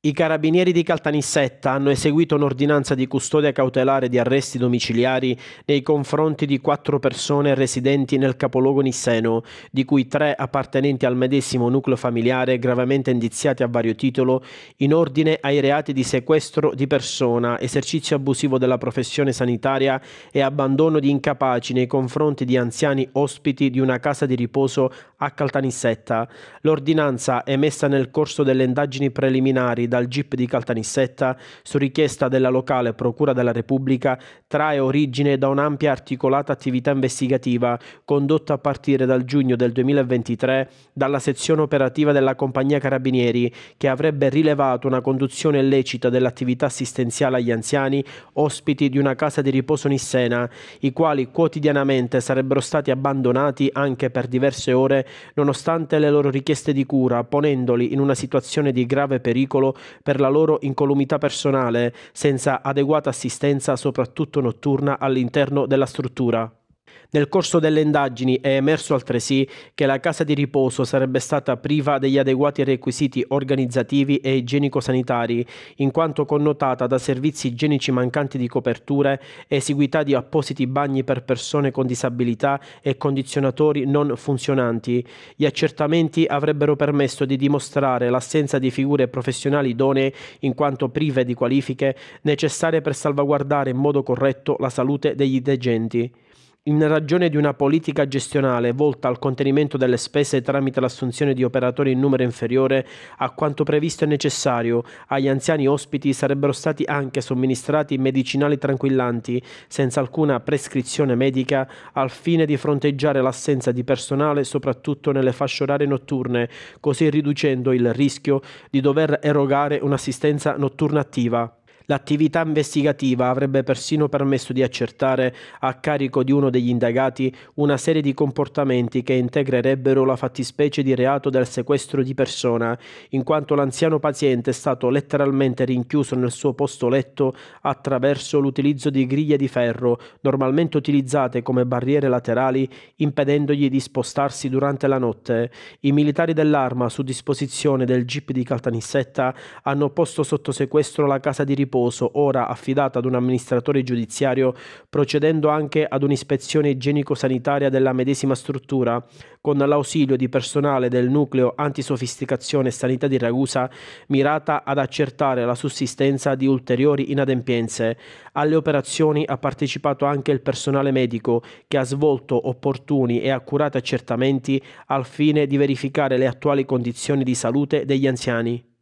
I carabinieri di Caltanissetta hanno eseguito un'ordinanza di custodia cautelare di arresti domiciliari nei confronti di quattro persone residenti nel capoluogo nisseno, di cui tre appartenenti al medesimo nucleo familiare gravemente indiziati a vario titolo in ordine ai reati di sequestro di persona, esercizio abusivo della professione sanitaria e abbandono di incapaci nei confronti di anziani ospiti di una casa di riposo a Caltanissetta. L'ordinanza emessa nel corso delle indagini preliminari dal GIP di Caltanissetta, su richiesta della locale Procura della Repubblica, trae origine da un'ampia articolata attività investigativa condotta a partire dal giugno del 2023 dalla sezione operativa della Compagnia Carabinieri, che avrebbe rilevato una conduzione illecita dell'attività assistenziale agli anziani ospiti di una casa di riposo Nissena, i quali quotidianamente sarebbero stati abbandonati anche per diverse ore nonostante le loro richieste di cura, ponendoli in una situazione di grave pericolo per la loro incolumità personale, senza adeguata assistenza soprattutto notturna all'interno della struttura. Nel corso delle indagini è emerso altresì che la casa di riposo sarebbe stata priva degli adeguati requisiti organizzativi e igienico-sanitari, in quanto connotata da servizi igienici mancanti di coperture, esiguità di appositi bagni per persone con disabilità e condizionatori non funzionanti. Gli accertamenti avrebbero permesso di dimostrare l'assenza di figure professionali idonee in quanto prive di qualifiche necessarie per salvaguardare in modo corretto la salute degli degenti in ragione di una politica gestionale volta al contenimento delle spese tramite l'assunzione di operatori in numero inferiore a quanto previsto e necessario, agli anziani ospiti sarebbero stati anche somministrati medicinali tranquillanti senza alcuna prescrizione medica al fine di fronteggiare l'assenza di personale soprattutto nelle fasce orarie notturne, così riducendo il rischio di dover erogare un'assistenza notturna attiva. L'attività investigativa avrebbe persino permesso di accertare a carico di uno degli indagati una serie di comportamenti che integrerebbero la fattispecie di reato del sequestro di persona, in quanto l'anziano paziente è stato letteralmente rinchiuso nel suo posto letto attraverso l'utilizzo di griglie di ferro, normalmente utilizzate come barriere laterali, impedendogli di spostarsi durante la notte. I militari dell'arma, su disposizione del GIP di Caltanissetta, hanno posto sotto sequestro la casa di riposo riposo, ora affidata ad un amministratore giudiziario, procedendo anche ad un'ispezione igienico-sanitaria della medesima struttura, con l'ausilio di personale del nucleo antisofisticazione e sanità di Ragusa, mirata ad accertare la sussistenza di ulteriori inadempienze. Alle operazioni ha partecipato anche il personale medico, che ha svolto opportuni e accurati accertamenti al fine di verificare le attuali condizioni di salute degli anziani.